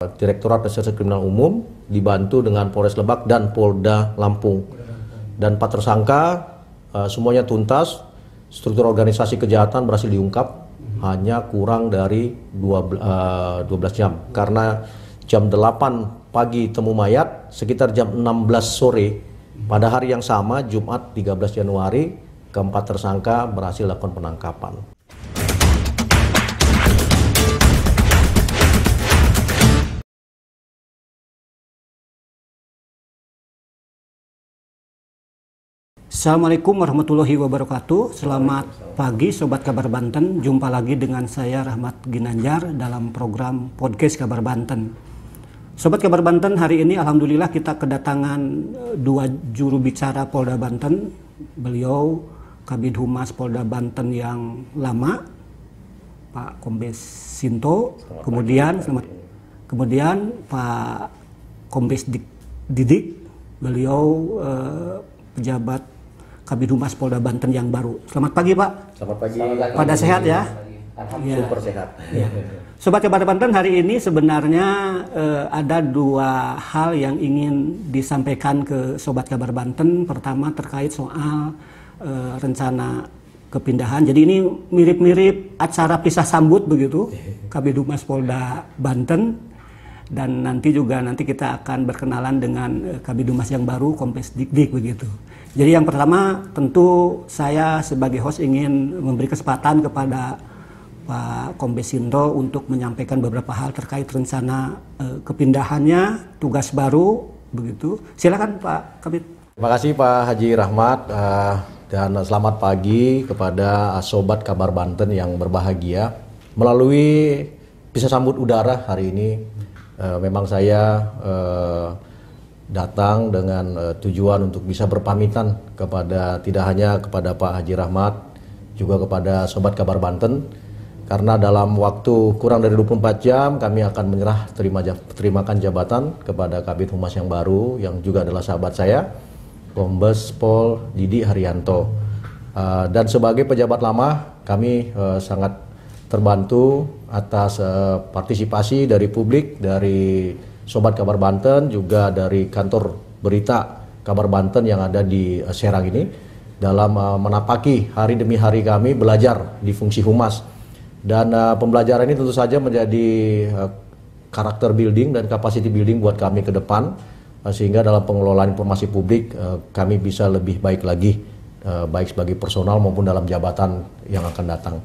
Direktorat Reserse Kriminal Umum dibantu dengan Polres Lebak dan Polda Lampung. Dan empat tersangka eh, semuanya tuntas, struktur organisasi kejahatan berhasil diungkap hanya kurang dari dua eh, belas 12 jam. Karena jam 8 pagi temu mayat, sekitar jam 16 sore pada hari yang sama Jumat 13 Januari keempat tersangka berhasil lakukan penangkapan. Assalamualaikum warahmatullahi wabarakatuh. Selamat pagi sobat Kabar Banten. Jumpa lagi dengan saya Rahmat Ginanjar dalam program podcast Kabar Banten. Sobat Kabar Banten, hari ini alhamdulillah kita kedatangan eh, dua juru bicara Polda Banten. Beliau Kabid Humas Polda Banten yang lama, Pak Kombes Sinto. Selamat kemudian pagi. selamat kemudian Pak Kombes Didik, beliau eh, pejabat Kabid Humas Polda Banten yang baru. Selamat pagi Pak. Selamat pagi. Pada sehat ya. Alhamdulillah ya. sehat. Ya. Sobat Kabupaten Banten hari ini sebenarnya eh, ada dua hal yang ingin disampaikan ke Sobat Kabar Banten. Pertama terkait soal eh, rencana kepindahan. Jadi ini mirip-mirip acara pisah sambut begitu, Kabid Humas Polda Banten dan nanti juga nanti kita akan berkenalan dengan eh, Kabid Dumas yang baru Kompes Dikdik begitu. Jadi yang pertama tentu saya sebagai host ingin memberi kesempatan kepada Pak Kombes Sindo untuk menyampaikan beberapa hal terkait rencana eh, kepindahannya, tugas baru begitu. Silakan Pak Kabit. Terima kasih Pak Haji Rahmat uh, dan selamat pagi kepada sobat Kabar Banten yang berbahagia melalui bisa sambut udara hari ini uh, memang saya uh, datang dengan uh, tujuan untuk bisa berpamitan kepada tidak hanya kepada Pak Haji Rahmat juga kepada sobat kabar Banten karena dalam waktu kurang dari 24 jam kami akan menyerah terima terimakan jabatan kepada Kabit Humas yang baru yang juga adalah sahabat saya Kombes Pol Didi Haryanto uh, dan sebagai pejabat lama kami uh, sangat terbantu atas uh, partisipasi dari publik, dari Sobat Kabar Banten, juga dari kantor berita Kabar Banten yang ada di uh, Serang ini dalam uh, menapaki hari demi hari kami belajar di fungsi humas. Dan uh, pembelajaran ini tentu saja menjadi uh, karakter building dan capacity building buat kami ke depan uh, sehingga dalam pengelolaan informasi publik uh, kami bisa lebih baik lagi uh, baik sebagai personal maupun dalam jabatan yang akan datang.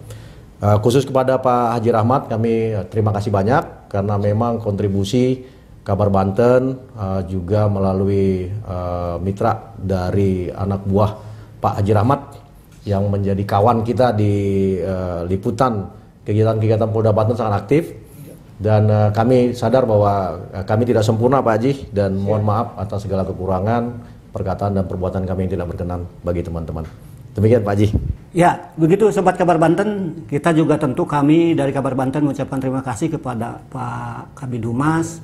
Uh, khusus kepada Pak Haji Rahmat kami eh, terima kasih banyak karena memang kontribusi Kabar Banten uh, juga melalui uh, mitra dari anak buah Pak Haji Rahmat yang menjadi kawan kita di uh, liputan kegiatan-kegiatan Polda Banten sangat aktif dan uh, kami sadar bahwa uh, kami tidak sempurna Pak Haji dan mohon maaf atas segala kekurangan perkataan dan perbuatan kami yang tidak berkenan bagi teman-teman. Demikian Pak Haji. Ya, begitu Sobat Kabar Banten, kita juga tentu kami dari Kabar Banten mengucapkan terima kasih kepada Pak Kabidumas, Humas,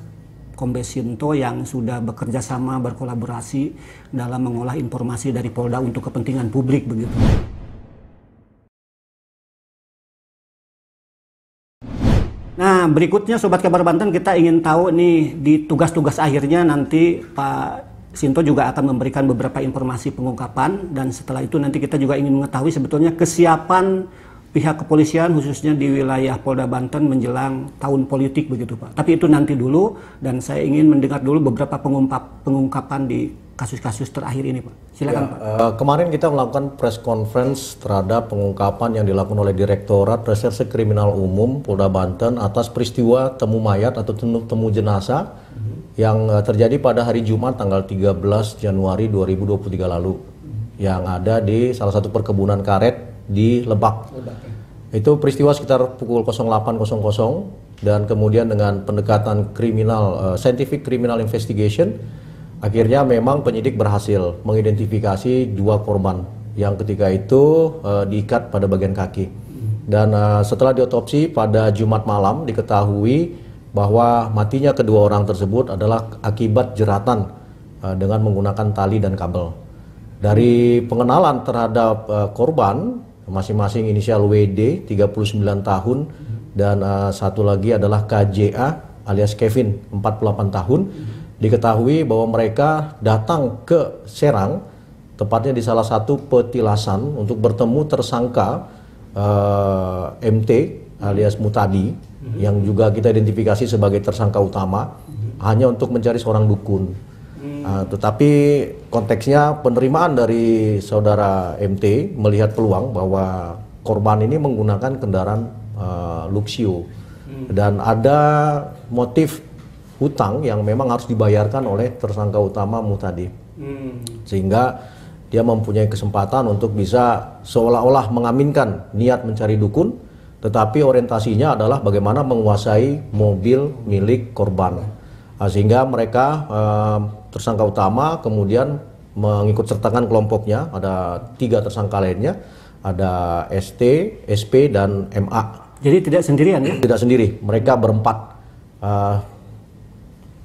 Kombes yang sudah bekerja sama berkolaborasi dalam mengolah informasi dari Polda untuk kepentingan publik begitu. Nah, berikutnya Sobat Kabar Banten kita ingin tahu nih di tugas-tugas akhirnya nanti Pak Sinto juga akan memberikan beberapa informasi pengungkapan dan setelah itu nanti kita juga ingin mengetahui sebetulnya kesiapan pihak kepolisian khususnya di wilayah Polda Banten menjelang tahun politik begitu Pak. Tapi itu nanti dulu dan saya ingin mendengar dulu beberapa pengungkap, pengungkapan di kasus-kasus terakhir ini Pak. Silakan ya, Pak. Uh, kemarin kita melakukan press conference terhadap pengungkapan yang dilakukan oleh Direktorat Reserse Kriminal Umum Polda Banten atas peristiwa temu mayat atau temu, temu jenazah yang eh, terjadi pada hari Jumat tanggal 13 Januari 2023 lalu yang ada di salah satu perkebunan karet di Lebak. Lebak ya. Itu peristiwa sekitar pukul 08.00 dan kemudian dengan pendekatan kriminal uh, scientific criminal investigation akhirnya memang penyidik berhasil mengidentifikasi dua korban yang ketika itu uh, diikat pada bagian kaki. Hmm. Dan uh, setelah diotopsi pada Jumat malam diketahui bahwa matinya kedua orang tersebut adalah akibat jeratan e, dengan menggunakan tali dan kabel. Dari pengenalan terhadap e, korban masing-masing inisial WD 39 tahun dan e, satu lagi adalah KJA alias Kevin 48 tahun diketahui bahwa mereka datang ke Serang tepatnya di salah satu petilasan untuk bertemu tersangka MT alias Mutadi hmm. yang juga kita identifikasi sebagai tersangka utama hmm. hanya untuk mencari seorang dukun. Hmm. Uh, tetapi konteksnya penerimaan dari saudara MT melihat peluang bahwa korban ini menggunakan kendaraan uh, Luxio hmm. dan ada motif hutang yang memang harus dibayarkan oleh tersangka utama tadi. Hmm. Sehingga dia mempunyai kesempatan untuk bisa seolah-olah mengaminkan niat mencari dukun tetapi orientasinya adalah bagaimana menguasai mobil milik korban nah, sehingga mereka eh, tersangka utama kemudian mengikut sertakan kelompoknya ada tiga tersangka lainnya ada ST, SP dan MA. Jadi tidak sendirian ya? Tidak sendiri, mereka berempat. Eh,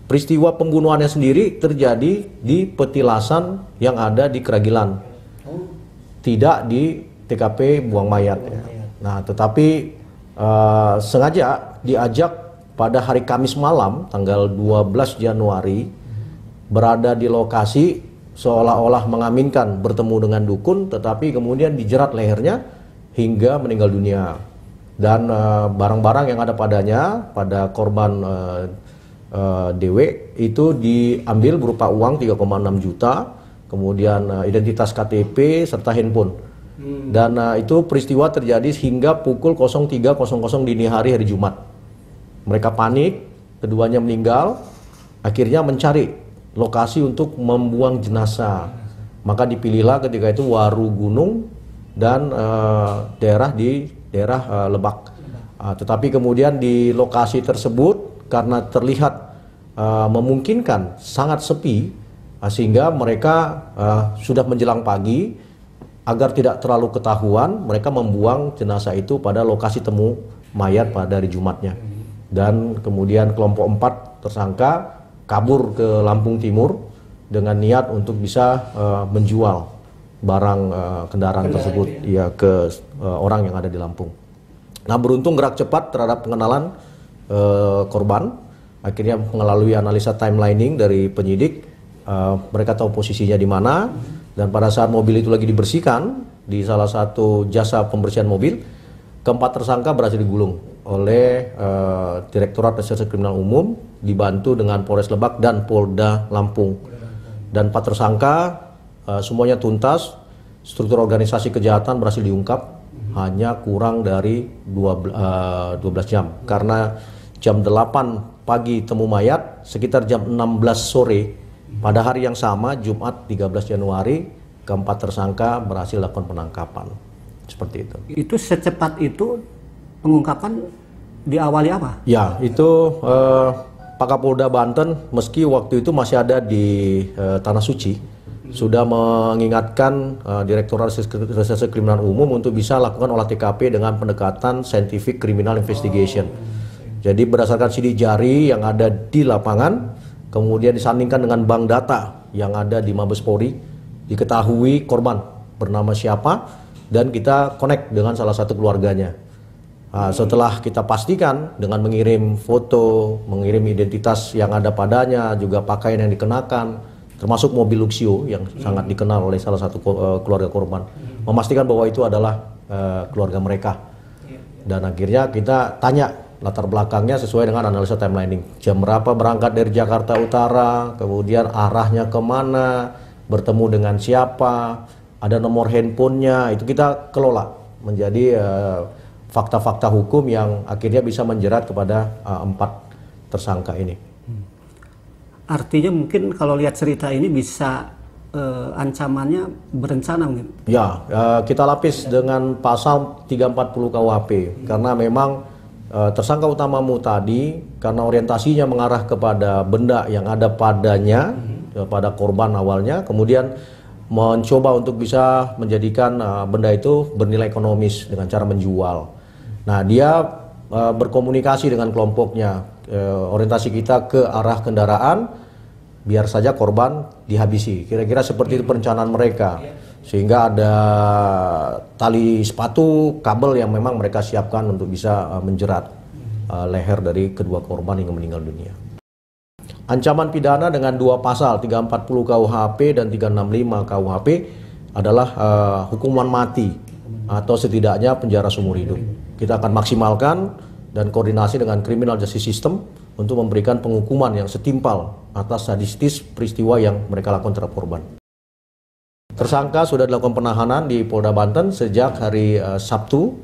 peristiwa pembunuhannya sendiri terjadi di petilasan yang ada di Keragilan, tidak di TKP buang mayat. Ya. Nah, tetapi uh, sengaja diajak pada hari Kamis malam tanggal 12 Januari berada di lokasi seolah-olah mengaminkan bertemu dengan dukun tetapi kemudian dijerat lehernya hingga meninggal dunia. Dan eh, barang-barang uh, yang ada padanya pada korban uh, eh, uh, DW itu diambil berupa uang 3,6 juta, kemudian uh, identitas KTP serta handphone. Hmm. Dan uh, itu peristiwa terjadi hingga pukul 03.00 dini hari hari Jumat. Mereka panik, keduanya meninggal, akhirnya mencari lokasi untuk membuang jenazah. Maka dipilihlah ketika itu Waru Gunung dan uh, daerah di daerah uh, Lebak. Uh, tetapi kemudian di lokasi tersebut karena terlihat uh, memungkinkan sangat sepi, uh, sehingga mereka uh, sudah menjelang pagi agar tidak terlalu ketahuan, mereka membuang jenazah itu pada lokasi temu mayat pada hari Jumatnya. Dan kemudian kelompok empat tersangka kabur ke Lampung Timur dengan niat untuk bisa uh, menjual barang uh, kendaraan, kendaraan tersebut ya, ya ke uh, orang yang ada di Lampung. Nah, beruntung gerak cepat terhadap pengenalan uh, korban akhirnya melalui analisa timelining dari penyidik uh, mereka tahu posisinya di mana. Dan pada saat mobil itu lagi dibersihkan di salah satu jasa pembersihan mobil, keempat tersangka berhasil digulung oleh uh, Direktorat Reserse Kriminal Umum dibantu dengan Polres Lebak dan Polda Lampung. Dan empat tersangka uh, semuanya tuntas, struktur organisasi kejahatan berhasil diungkap hmm. hanya kurang dari 12, uh, 12 jam. Hmm. Karena jam 8 pagi temu mayat, sekitar jam 16 sore pada hari yang sama, Jumat 13 Januari, keempat tersangka berhasil lakukan penangkapan. Seperti itu. Itu secepat itu pengungkapan diawali apa? Ya, itu eh, Pak Kapolda Banten, meski waktu itu masih ada di eh, Tanah Suci, sudah mengingatkan uh, Direktur Reserse Kriminal Umum untuk bisa lakukan olah TKP dengan pendekatan scientific criminal investigation. Jadi berdasarkan sidik jari yang ada di lapangan, kemudian disandingkan dengan bank data yang ada di Mabes Polri, diketahui korban bernama siapa, dan kita connect dengan salah satu keluarganya. Nah, setelah kita pastikan dengan mengirim foto, mengirim identitas yang ada padanya, juga pakaian yang dikenakan, termasuk mobil Luxio yang hmm. sangat dikenal oleh salah satu eh, keluarga korban, hmm. memastikan bahwa itu adalah uh, keluarga mereka. Iya, iya. Dan akhirnya kita tanya latar belakangnya sesuai dengan analisa timelining. Jam berapa berangkat dari Jakarta Utara, kemudian arahnya kemana, bertemu dengan siapa, ada nomor handphonenya, itu kita kelola menjadi eh, fakta-fakta uh, hukum yang akhirnya bisa menjerat kepada uh, empat tersangka ini. Hmm. Artinya mungkin kalau lihat cerita ini bisa uh, ancamannya berencana mungkin. Ya, uh, kita lapis dengan pasal 340 KUHP hmm. karena memang Eh, tersangka utamamu tadi karena orientasinya mengarah kepada benda yang ada padanya mm-hmm. pada korban awalnya kemudian mencoba untuk bisa menjadikan uh, benda itu bernilai ekonomis dengan cara menjual. Nah, dia uh, berkomunikasi dengan kelompoknya uh, orientasi kita ke arah kendaraan biar saja korban dihabisi. Kira-kira seperti itu iya. perencanaan mereka. Iya sehingga ada tali sepatu kabel yang memang mereka siapkan untuk bisa uh, menjerat uh, leher dari kedua korban yang meninggal dunia. Ancaman pidana dengan dua pasal 340 KUHP dan 365 KUHP adalah uh, hukuman mati atau setidaknya penjara seumur hidup. Kita akan maksimalkan dan koordinasi dengan kriminal justice system untuk memberikan penghukuman yang setimpal atas sadistis peristiwa yang mereka lakukan terhadap korban. Tersangka sudah dilakukan penahanan di Polda Banten sejak hari uh, Sabtu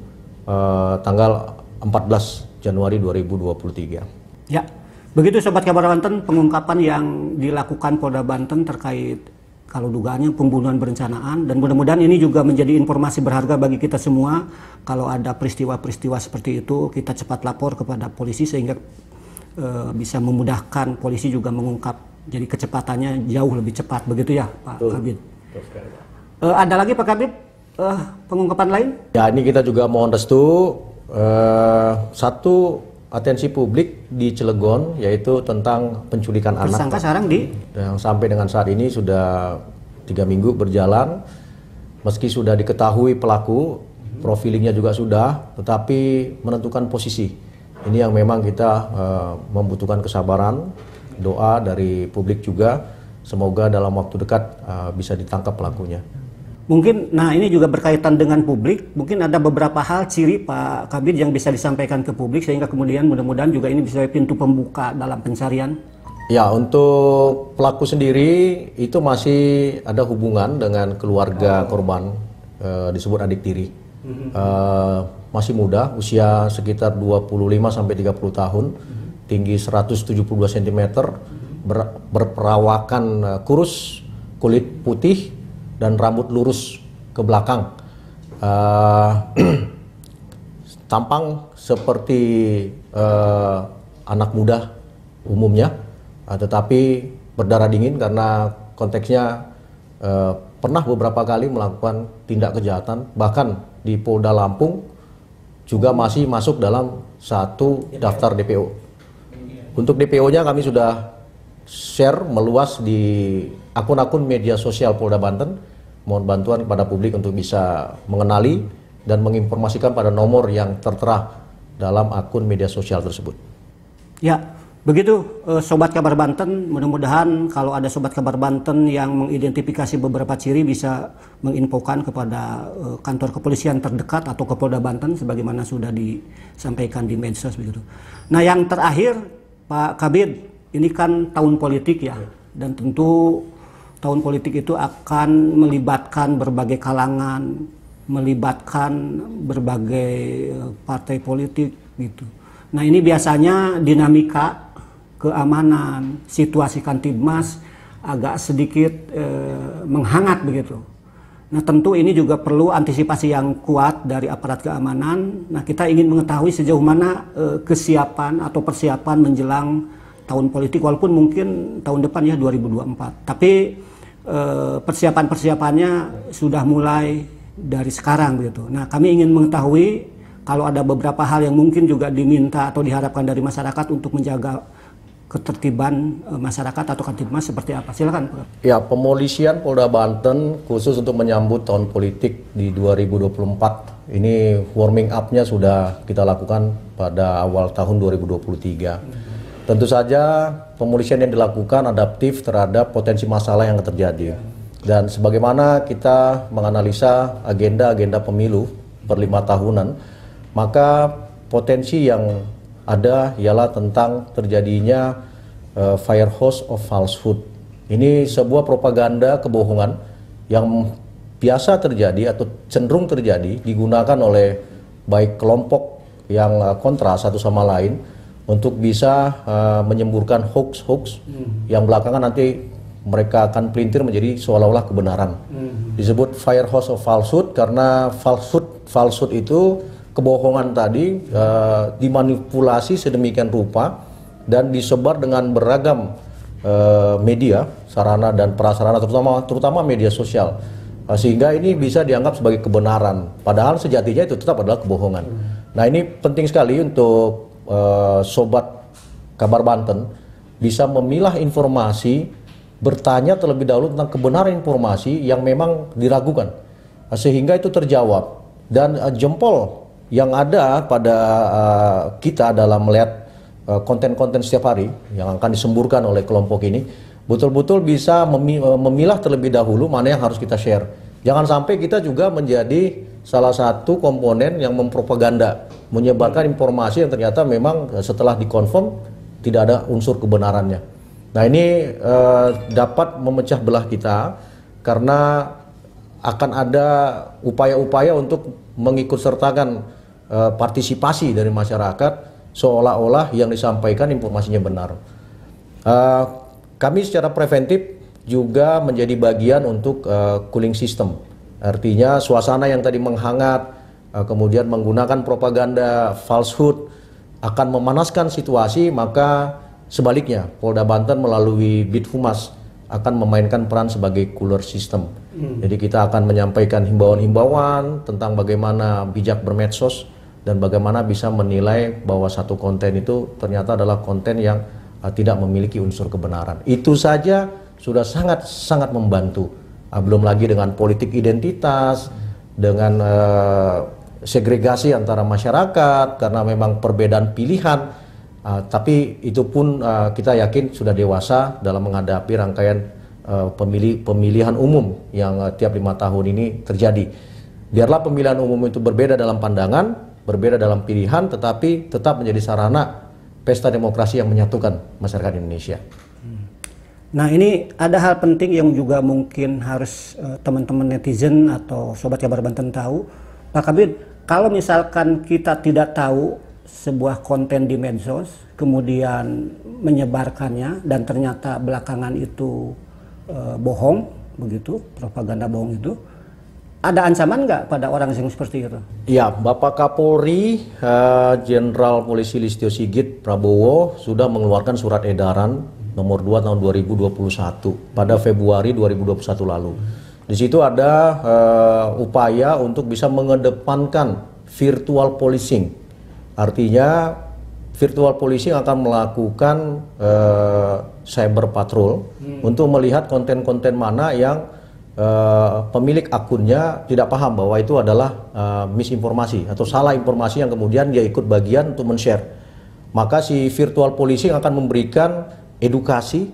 uh, tanggal 14 Januari 2023. Ya, begitu Sobat Kabar Banten pengungkapan yang dilakukan Polda Banten terkait kalau dugaannya pembunuhan berencanaan dan mudah-mudahan ini juga menjadi informasi berharga bagi kita semua kalau ada peristiwa-peristiwa seperti itu kita cepat lapor kepada polisi sehingga e, bisa memudahkan polisi juga mengungkap jadi kecepatannya jauh lebih cepat begitu ya Pak Kabit. Uh, ada lagi Pak Kabit uh, eh, pengungkapan lain? Ya ini kita juga mohon restu uh, satu atensi publik di Cilegon yaitu tentang penculikan Tersangka anak. Tersangka sekarang di? Yang sampai dengan saat ini sudah tiga minggu berjalan meski sudah diketahui pelaku profilingnya juga sudah tetapi menentukan posisi ini yang memang kita uh, membutuhkan kesabaran doa dari publik juga Semoga dalam waktu dekat uh, bisa ditangkap pelakunya. Mungkin, nah ini juga berkaitan dengan publik. Mungkin ada beberapa hal ciri Pak Kabir yang bisa disampaikan ke publik sehingga kemudian mudah-mudahan juga ini bisa pintu pembuka dalam pencarian. Ya, untuk pelaku sendiri itu masih ada hubungan dengan keluarga oh. korban, e, disebut adik tiri. E, masih muda, usia sekitar 25 sampai 30 tahun, mhm. tinggi 172 cm ber, berperawakan uh, kurus, kulit putih, dan rambut lurus ke belakang. Uh, tampang seperti uh, anak muda umumnya, uh, tetapi berdarah dingin karena konteksnya uh, pernah beberapa kali melakukan tindak kejahatan, bahkan di Polda Lampung juga masih masuk dalam satu daftar DPO. Untuk DPO-nya kami sudah share meluas di akun-akun media sosial Polda Banten. Mohon bantuan kepada publik untuk bisa mengenali dan menginformasikan pada nomor yang tertera dalam akun media sosial tersebut. Ya, begitu eh, sobat kabar Banten. Mudah-mudahan kalau ada sobat kabar Banten yang mengidentifikasi beberapa ciri bisa menginfokan kepada eh, kantor kepolisian terdekat atau ke Polda Banten sebagaimana sudah disampaikan di medsos begitu. Nah, yang terakhir Pak Kabit ini kan tahun politik ya, iya. dan tentu tahun politik itu akan melibatkan berbagai kalangan, melibatkan berbagai eh, partai politik gitu. Nah ini biasanya dinamika keamanan, situasi kantibmas agak sedikit eh, menghangat begitu. Nah tentu ini juga perlu antisipasi yang kuat dari aparat keamanan. Nah kita ingin mengetahui sejauh mana eh, kesiapan atau persiapan menjelang tahun politik walaupun mungkin tahun depan ya 2024. Tapi eh, persiapan-persiapannya sudah mulai dari sekarang begitu. Nah, kami ingin mengetahui kalau ada beberapa hal yang mungkin juga diminta atau diharapkan dari masyarakat untuk menjaga ketertiban eh, masyarakat atau kamtibmas seperti apa? Silakan. Ya, pemolisian Polda Banten khusus untuk menyambut tahun politik di 2024. Ini warming up-nya sudah kita lakukan pada awal tahun 2023. Hmm Tentu saja pemulihan yang dilakukan adaptif terhadap potensi masalah yang terjadi. Dan sebagaimana kita menganalisa agenda-agenda pemilu per tahunan, maka potensi yang ada ialah tentang terjadinya uh, fire hose of falsehood. Ini sebuah propaganda kebohongan yang biasa terjadi atau cenderung terjadi digunakan oleh baik kelompok yang eh, kontra satu sama lain untuk bisa uh, menyemburkan hoax-hoax hmm. yang belakangan nanti mereka akan pelintir menjadi seolah-olah kebenaran. Hmm. Disebut hose of falsehood karena falsehood falsehood itu kebohongan tadi uh, dimanipulasi sedemikian rupa dan disebar dengan beragam uh, media, sarana dan prasarana terutama terutama media sosial. Uh, sehingga ini bisa dianggap sebagai kebenaran padahal sejatinya itu tetap adalah kebohongan. Hmm. Nah, ini penting sekali untuk uh, sobat kabar Banten bisa memilah informasi, bertanya terlebih dahulu tentang kebenaran informasi yang memang diragukan, eh, sehingga itu terjawab. Dan uh, jempol yang ada pada uh, kita dalam melihat konten-konten uh, setiap hari yang akan disemburkan oleh kelompok ini, betul-betul bisa memilah terlebih dahulu mana yang harus kita share. Jangan sampai kita juga menjadi salah satu komponen yang mempropaganda, menyebarkan informasi yang ternyata memang eh, setelah dikonfirm tidak ada unsur kebenarannya. Nah ini eh, dapat memecah belah kita karena akan ada upaya-upaya untuk mengikutsertakan eh, partisipasi dari masyarakat seolah-olah yang disampaikan informasinya benar. Eh, kami secara preventif juga menjadi bagian untuk uh, cooling system Artinya suasana yang tadi menghangat, eh, kemudian menggunakan propaganda falsehood akan memanaskan situasi, maka sebaliknya Polda Banten melalui Bid Humas akan memainkan peran sebagai cooler system. Hmm. Jadi kita akan menyampaikan himbauan-himbauan tentang bagaimana bijak bermedsos dan bagaimana bisa menilai bahwa satu konten itu ternyata adalah konten yang eh, tidak memiliki unsur kebenaran. Itu saja sudah sangat sangat membantu Ah, belum lagi dengan politik identitas, dengan uh, segregasi antara masyarakat karena memang perbedaan pilihan. Uh, tapi itu pun uh, kita yakin sudah dewasa dalam menghadapi rangkaian uh, eh, pemilih pemilihan umum yang uh, tiap lima tahun ini terjadi. Biarlah pemilihan umum itu berbeda dalam pandangan, berbeda dalam pilihan, tetapi tetap menjadi sarana pesta demokrasi yang menyatukan masyarakat Indonesia. Nah ini ada hal penting yang juga mungkin harus eh, teman-teman uh, netizen atau sobat kabar Banten tahu, Pak Kabin. Kalau misalkan kita tidak tahu sebuah konten di medsos, kemudian menyebarkannya dan ternyata belakangan itu uh, bohong, begitu propaganda bohong itu, ada ancaman nggak pada orang yang seperti itu? Ya, Bapak Kapolri, eh, Jenderal uh, Polisi Listio Sigit Prabowo sudah mengeluarkan surat edaran nomor 2 tahun 2021 pada Februari 2021 lalu. Di situ ada uh, upaya untuk bisa mengedepankan virtual policing. Artinya virtual policing akan melakukan uh, cyber patrol hmm. untuk melihat konten-konten mana yang uh, pemilik akunnya tidak paham bahwa itu adalah uh, misinformasi atau salah informasi yang kemudian dia ikut bagian untuk men-share. Maka si virtual policing akan memberikan edukasi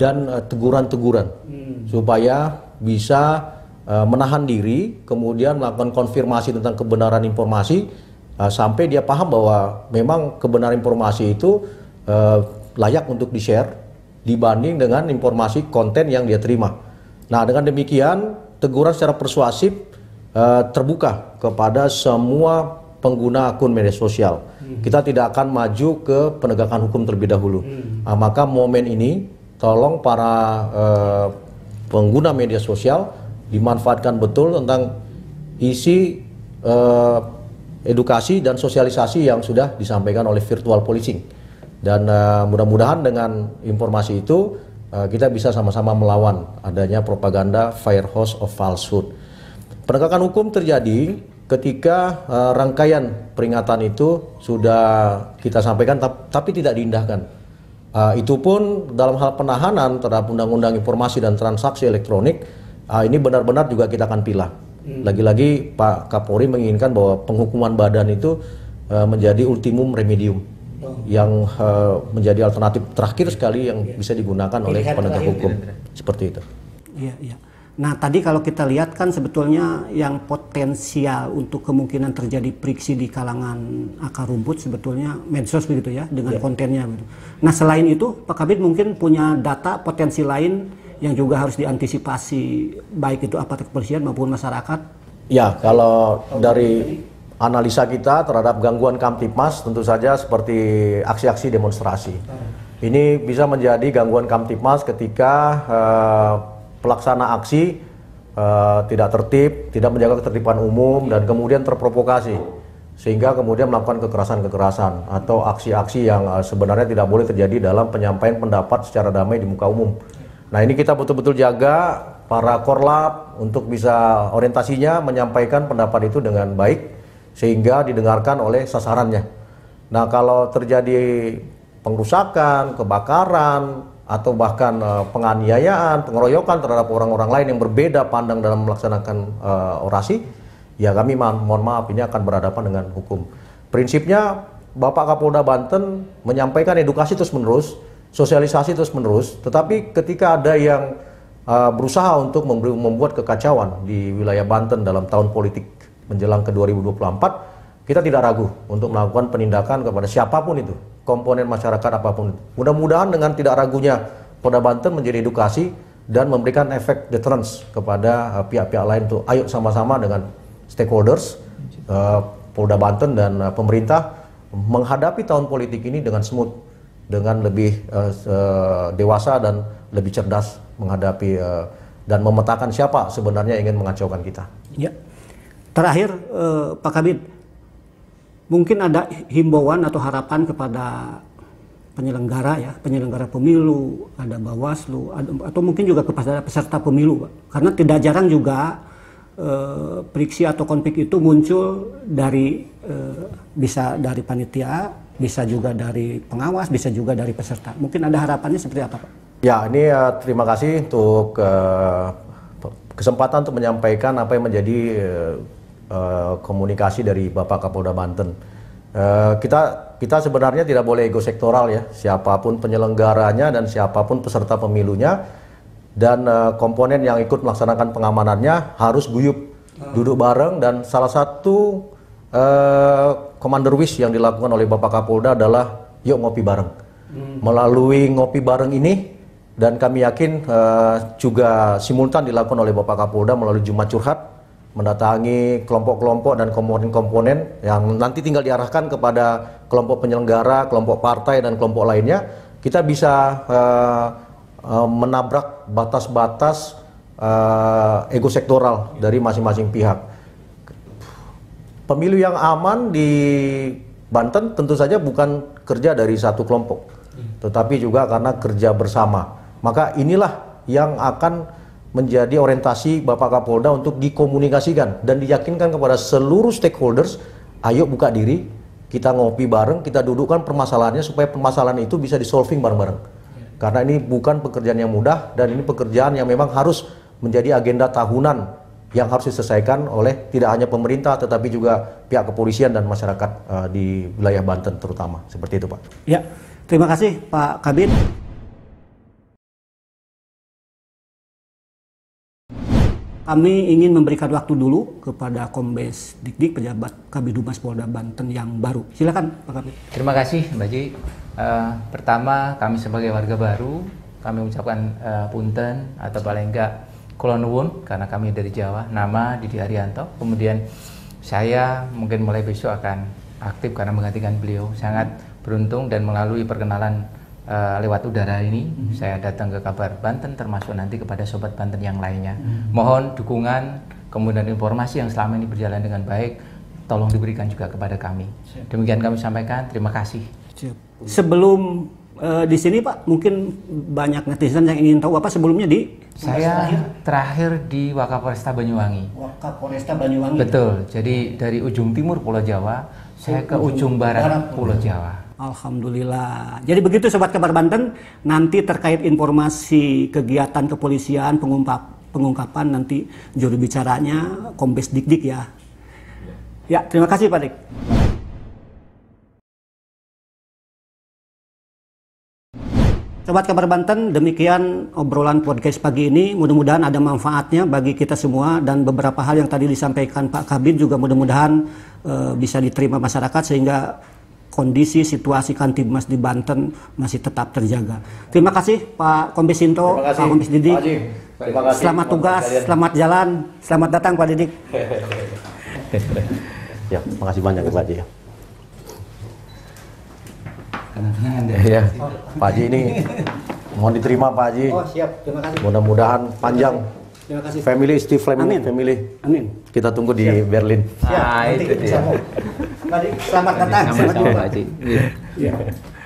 dan eh, teguran-teguran hmm. supaya bisa eh, menahan diri kemudian melakukan konfirmasi tentang kebenaran informasi eh, sampai dia paham bahwa memang kebenaran informasi itu layak untuk di-share dibanding dengan informasi konten yang dia terima. Nah, dengan demikian teguran secara persuasif terbuka kepada semua pengguna akun media sosial kita tidak akan maju ke penegakan hukum terlebih dahulu. Nah, maka momen ini tolong para eh, pengguna media sosial dimanfaatkan betul tentang isi eh, edukasi dan sosialisasi yang sudah disampaikan oleh virtual policing. Dan eh, mudah-mudahan dengan informasi itu eh, kita bisa sama-sama melawan adanya propaganda firehouse of falsehood. Penegakan hukum terjadi ketika uh, rangkaian peringatan itu sudah kita sampaikan tapi tidak diindahkan. Uh, itu pun dalam hal penahanan terhadap Undang-Undang Informasi dan Transaksi Elektronik uh, ini benar-benar juga kita akan pilih. Hmm. Lagi-lagi Pak Kapolri menginginkan bahwa penghukuman badan itu uh, menjadi ultimum remedium oh. yang uh, menjadi alternatif terakhir sekali yang iya. bisa digunakan oleh penegak hukum. Seperti itu. Iya, iya. Nah, tadi kalau kita lihat kan sebetulnya yang potensial untuk kemungkinan terjadi friksi di kalangan akar rumput sebetulnya medsos begitu ya dengan yeah. kontennya gitu. Nah, selain itu Pak Kabit mungkin punya data potensi lain yang juga harus diantisipasi baik itu aparat kepolisian maupun masyarakat. Ya, kalau dari analisa kita terhadap gangguan Kamtipmas tentu saja seperti aksi-aksi demonstrasi. Hmm. Ini bisa menjadi gangguan Kamtipmas ketika uh, pelaksana aksi uh, tidak tertib, tidak menjaga ketertiban umum dan kemudian terprovokasi sehingga kemudian melakukan kekerasan-kekerasan atau aksi-aksi yang uh, sebenarnya tidak boleh terjadi dalam penyampaian pendapat secara damai di muka umum. Nah, ini kita betul-betul jaga para korlap untuk bisa orientasinya menyampaikan pendapat itu dengan baik sehingga didengarkan oleh sasarannya. Nah, kalau terjadi pengrusakan, kebakaran, atau bahkan uh, penganiayaan, pengeroyokan terhadap orang-orang lain yang berbeda pandang dalam melaksanakan uh, orasi, ya kami ma mohon maaf ini akan berhadapan dengan hukum. Prinsipnya Bapak Kapolda Banten menyampaikan edukasi terus-menerus, sosialisasi terus-menerus, tetapi ketika ada yang uh, berusaha untuk membuat kekacauan di wilayah Banten dalam tahun politik menjelang ke 2024, kita tidak ragu untuk melakukan penindakan kepada siapapun itu komponen masyarakat apapun. Mudah-mudahan dengan tidak ragunya Polda Banten menjadi edukasi dan memberikan efek deterrence kepada eh, pihak-pihak lain untuk Ayo sama-sama dengan stakeholders uh, Polda Banten dan uh, pemerintah menghadapi tahun politik ini dengan smooth, dengan lebih uh, dewasa dan lebih cerdas menghadapi uh, dan memetakan siapa sebenarnya ingin mengacaukan kita. Ya. Terakhir uh, Pak Kabit mungkin ada himbauan atau harapan kepada penyelenggara ya, penyelenggara pemilu, ada Bawaslu, ada, atau mungkin juga kepada peserta pemilu, Pak. Karena tidak jarang juga eh, periksi atau konflik itu muncul dari eh, bisa dari panitia, bisa juga dari pengawas, bisa juga dari peserta. Mungkin ada harapannya seperti apa, Pak? Ya, ini uh, terima kasih untuk eh, kesempatan untuk menyampaikan apa yang menjadi eh, uh, komunikasi dari Bapak Kapolda Banten. Uh, kita kita sebenarnya tidak boleh ego sektoral ya, siapapun penyelenggaranya dan siapapun peserta pemilunya dan uh, komponen yang ikut melaksanakan pengamanannya harus guyup hmm. duduk bareng dan salah satu uh, commander wish yang dilakukan oleh Bapak Kapolda adalah yuk ngopi bareng. Hmm. Melalui ngopi bareng ini dan kami yakin uh, juga simultan dilakukan oleh Bapak Kapolda melalui Jumat Curhat mendatangi kelompok-kelompok dan komponen-komponen yang nanti tinggal diarahkan kepada kelompok penyelenggara, kelompok partai dan kelompok lainnya, kita bisa uh, uh, menabrak batas-batas uh, eh, ego sektoral dari masing-masing pihak. Pemilu yang aman di Banten tentu saja bukan kerja dari satu kelompok, hmm. tetapi juga karena kerja bersama. Maka inilah yang akan menjadi orientasi Bapak Kapolda untuk dikomunikasikan dan diyakinkan kepada seluruh stakeholders, ayo buka diri, kita ngopi bareng, kita dudukkan permasalahannya supaya permasalahan itu bisa disolving bareng-bareng. Karena ini bukan pekerjaan yang mudah dan ini pekerjaan yang memang harus menjadi agenda tahunan yang harus diselesaikan oleh tidak hanya pemerintah tetapi juga pihak kepolisian dan masyarakat uh, di wilayah Banten terutama. Seperti itu, Pak. Ya. Terima kasih Pak Kabin. Kami ingin memberikan waktu dulu kepada Kombes Dikdik pejabat Kabid Humas Polda Banten yang baru. Silakan Pak Kabit. Terima kasih Mbak Ji. Uh, eh, pertama kami sebagai warga baru kami ucapkan uh, punten atau paling enggak kulon karena kami dari Jawa. Nama Didi Arianto. Kemudian saya mungkin mulai besok akan aktif karena menggantikan beliau. Sangat beruntung dan melalui perkenalan uh, lewat udara ini hmm. saya datang ke kabar Banten termasuk nanti kepada sobat Banten yang lainnya hmm. mohon dukungan kemudian informasi yang selama ini berjalan dengan baik tolong diberikan juga kepada kami demikian kami sampaikan terima kasih sebelum uh, di sini Pak mungkin banyak netizen yang ingin tahu apa sebelumnya di saya terakhir, di Wakapolresta Banyuwangi Wakapolresta Banyuwangi betul jadi dari ujung timur Pulau Jawa saya ke ujung, ujung barat, barat Pulau Jawa Alhamdulillah. Jadi begitu Sobat Kabar Banten, nanti terkait informasi kegiatan kepolisian, pengungkap, pengungkapan nanti juru bicaranya Kombes Dik Dik ya. Ya, terima kasih Pak Dik. Sobat Kabar Banten, demikian obrolan podcast pagi ini. Mudah-mudahan ada manfaatnya bagi kita semua dan beberapa hal yang tadi disampaikan Pak Kabin juga mudah-mudahan e, bisa diterima masyarakat sehingga kondisi situasi Kantibmas di Banten masih tetap terjaga. Terima kasih Pak Kombes Sinto, Pak Kombes Didik. Pak Terima kasih. Selamat tugas, Pak selamat jalan, selamat datang Pak Didik. ya, terima kasih banyak Pak Haji. Ya, Pak Haji ini mohon diterima Pak Haji. Oh siap, terima kasih. Mudah-mudahan panjang. Terima kasih. Family Steve Fleming. Amin. Family. Amin. Kita tunggu di Siap. Berlin. Siap. Ah, Nanti itu dia. Selamat Selamat datang. Selamat datang. Selamat datang. Iya.